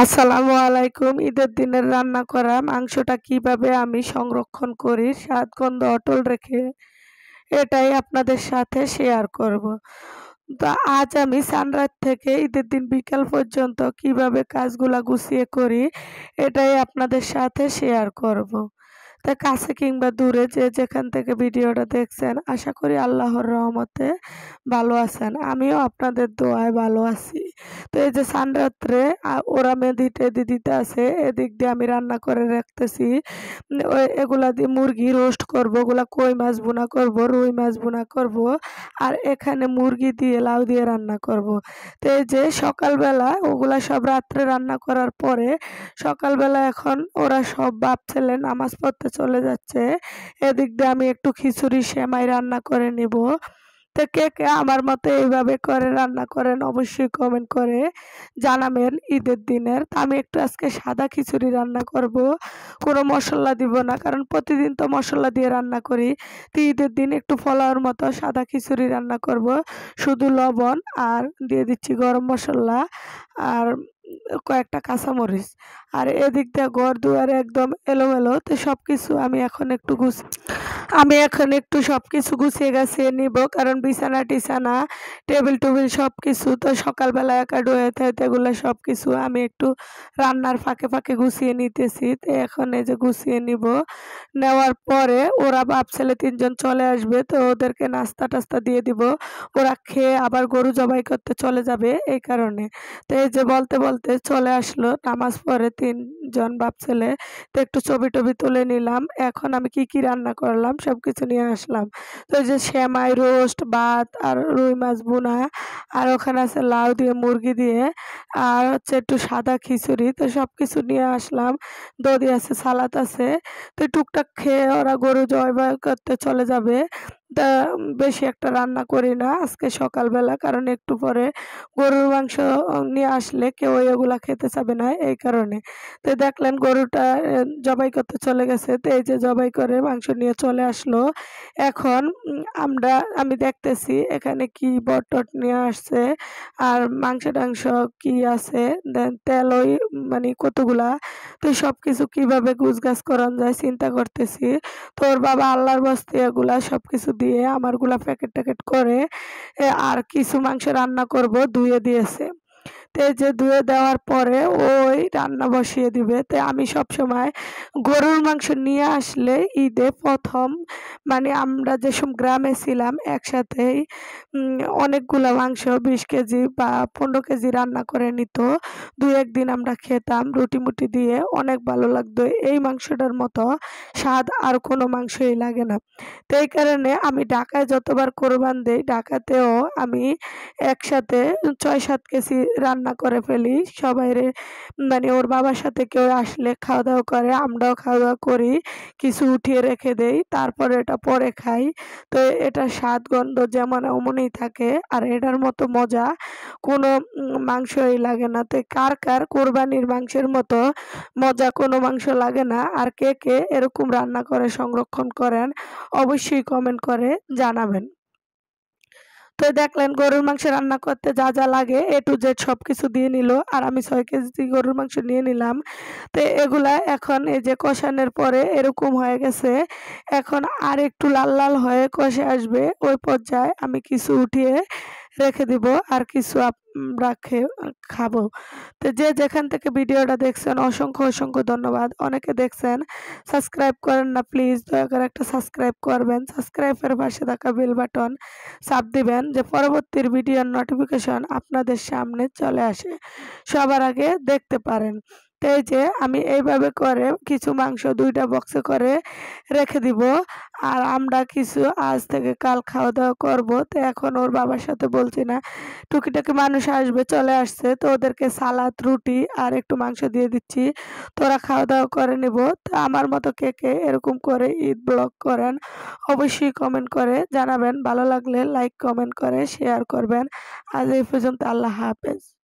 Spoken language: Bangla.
আসসালামু আলাইকুম ঈদের দিনের রান্না করা মাংসটা কিভাবে আমি সংরক্ষণ করি স্বাদগন্ধ অটল রেখে এটাই আপনাদের সাথে শেয়ার করব। তো আজ আমি সানরাইজ থেকে ঈদের দিন বিকাল পর্যন্ত কিভাবে কাজগুলা গুছিয়ে করি এটাই আপনাদের সাথে শেয়ার করব। তা কাছে কিংবা দূরে যে যেখান থেকে ভিডিওটা দেখছেন আশা করি আল্লাহর রহমতে ভালো আছেন আমিও আপনাদের দোয়ায় ভালো আছি তো এই যে সানরাত্রে ওরা মেধিতে দিদিতে আছে এদিক দিয়ে আমি রান্না করে রাখতেছি এগুলা দিয়ে মুরগি রোস্ট করব ওগুলা কই মাছ বোনা করব রুই মাছ বোনা করব আর এখানে মুরগি দিয়ে লাউ দিয়ে রান্না করব তো এই যে সকালবেলা ওগুলা সব রাত্রে রান্না করার পরে সকালবেলা এখন ওরা সব বাপ ছেলে নামাজ পড়তে চলে যাচ্ছে এদিক দিয়ে আমি একটু খিচুড়ি সেমাই রান্না করে নিব তো কে কে আমার মতো এইভাবে করে রান্না করেন অবশ্যই কমেন্ট করে জানাবেন ঈদের দিনের তা আমি একটু আজকে সাদা খিচুড়ি রান্না করব কোনো মশলা দিব না কারণ প্রতিদিন তো মশলা দিয়ে রান্না করি তো ঈদের দিন একটু ফলাওয়ার মতো সাদা খিচুড়ি রান্না করব শুধু লবণ আর দিয়ে দিচ্ছি গরম মশলা আর কয়েকটা কাঁচামরিচ আর এদিক দিয়ে ঘর দুয়ার একদম এলোমেলো তো সব কিছু আমি এখন একটু গুছ আমি এখন একটু সব কিছু গুছিয়ে গেছে নিব কারণ বিছানা টিছানা টেবিল টুবিল সব কিছু তো সকালবেলা একা ডোয়ে থাকতে এগুলো সব কিছু আমি একটু রান্নার ফাঁকে ফাঁকে গুছিয়ে নিতেছি তো এখন এই যে গুছিয়ে নিব নেওয়ার পরে ওরা বাপ ছেলে তিনজন চলে আসবে তো ওদেরকে নাস্তা টাস্তা দিয়ে দিব ওরা খেয়ে আবার গরু জবাই করতে চলে যাবে এই কারণে তো এই যে বলতে বলতে চলে আসলো নামাজ পরে তিনজন বাপ ছেলে তো একটু ছবি টবি তুলে নিলাম এখন আমি কি কি রান্না করলাম সব কিছু নিয়ে আসলাম তো যে শ্যামাই রোস্ট ভাত আর রুই মাছ বোনা আর ওখানে আছে লাউ দিয়ে মুরগি দিয়ে আর হচ্ছে একটু সাদা খিচুড়ি তো সব কিছু নিয়ে আসলাম দধি আছে সালাদ আছে তো টুকটাক খেয়ে ওরা গরু জয় করতে চলে যাবে বেশি একটা রান্না করি না আজকে সকালবেলা কারণ একটু পরে গরুর মাংস নিয়ে আসলে কেউ এগুলা খেতে চাবে না এই কারণে তো দেখলেন গরুটা জবাই করতে চলে গেছে তো এই যে জবাই করে মাংস নিয়ে চলে আসলো এখন আমরা আমি দেখতেছি এখানে কি বট নিয়ে আসছে আর মাংস টাংস কি আছে তেল ওই মানে কতগুলা তো সব কিছু কীভাবে গুছগাছ করান যায় চিন্তা করতেছি তোর বাবা আল্লাহর বস্তি এগুলা সব কিছু দিয়ে আমারগুলা প্যাকেট ট্যাকেট করে আর কিছু মাংস রান্না করব ধুয়ে দিয়েছে তে যে ধুয়ে দেওয়ার পরে ওই রান্না বসিয়ে দিবে তে আমি সব সময় গরুর মাংস নিয়ে আসলে ঈদে প্রথম মানে আমরা যেসব গ্রামে ছিলাম একসাথেই অনেকগুলো মাংস বিশ কেজি বা পনেরো কেজি রান্না করে নিত দু একদিন আমরা খেতাম রুটি মুটি দিয়ে অনেক ভালো লাগতো এই মাংসটার মতো স্বাদ আর কোনো মাংসই লাগে না তো এই কারণে আমি ঢাকায় যতবার কোরবান দিই ঢাকাতেও আমি একসাথে ছয় সাত কেজি রান্না রান্না করে ফেলি সবাই রে মানে ওর বাবার সাথে কেউ আসলে খাওয়া দাওয়া করে আমরাও খাওয়া দাওয়া করি কিছু উঠিয়ে রেখে দেই তারপরে এটা পরে খাই তো এটা স্বাদ গন্ধ যেমন অমনই থাকে আর এটার মতো মজা কোনো মাংসই লাগে না তো কার কার কোরবানির মাংসের মতো মজা কোনো মাংস লাগে না আর কে কে এরকম রান্না করে সংরক্ষণ করেন অবশ্যই কমেন্ট করে জানাবেন তো দেখলেন গরুর মাংস রান্না করতে যা যা লাগে এ টু জেড সব কিছু দিয়ে নিল আর আমি ছয় কেজি গরুর মাংস নিয়ে নিলাম তো এগুলা এখন এই যে কষানোর পরে এরকম হয়ে গেছে এখন আর একটু লাল লাল হয়ে কষে আসবে ওই পর্যায়ে আমি কিছু উঠিয়ে রেখে দিব আর কিছু আমরা খাবো তো যে যেখান থেকে ভিডিওটা দেখছেন অসংখ্য অসংখ্য ধন্যবাদ অনেকে দেখছেন সাবস্ক্রাইব করেন না প্লিজ দয়া করে একটা সাবস্ক্রাইব করবেন সাবস্ক্রাইবের পাশে থাকা বেল বাটন চাপ দিবেন যে পরবর্তীর ভিডিওর নোটিফিকেশন আপনাদের সামনে চলে আসে সবার আগে দেখতে পারেন তো এই যে আমি এইভাবে করে কিছু মাংস দুইটা বক্সে করে রেখে দিব আর আমরা কিছু আজ থেকে কাল খাওয়া দাওয়া করব তো এখন ওর বাবার সাথে বলছি না টুকিটাকি মানুষ আসবে চলে আসছে তো ওদেরকে সালাদ রুটি আর একটু মাংস দিয়ে দিচ্ছি তোরা খাওয়া দাওয়া করে নিব তো আমার মতো কে কে এরকম করে ঈদ ব্লগ করেন অবশ্যই কমেন্ট করে জানাবেন ভালো লাগলে লাইক কমেন্ট করে শেয়ার করবেন আজ এই পর্যন্ত আল্লাহ হাফেজ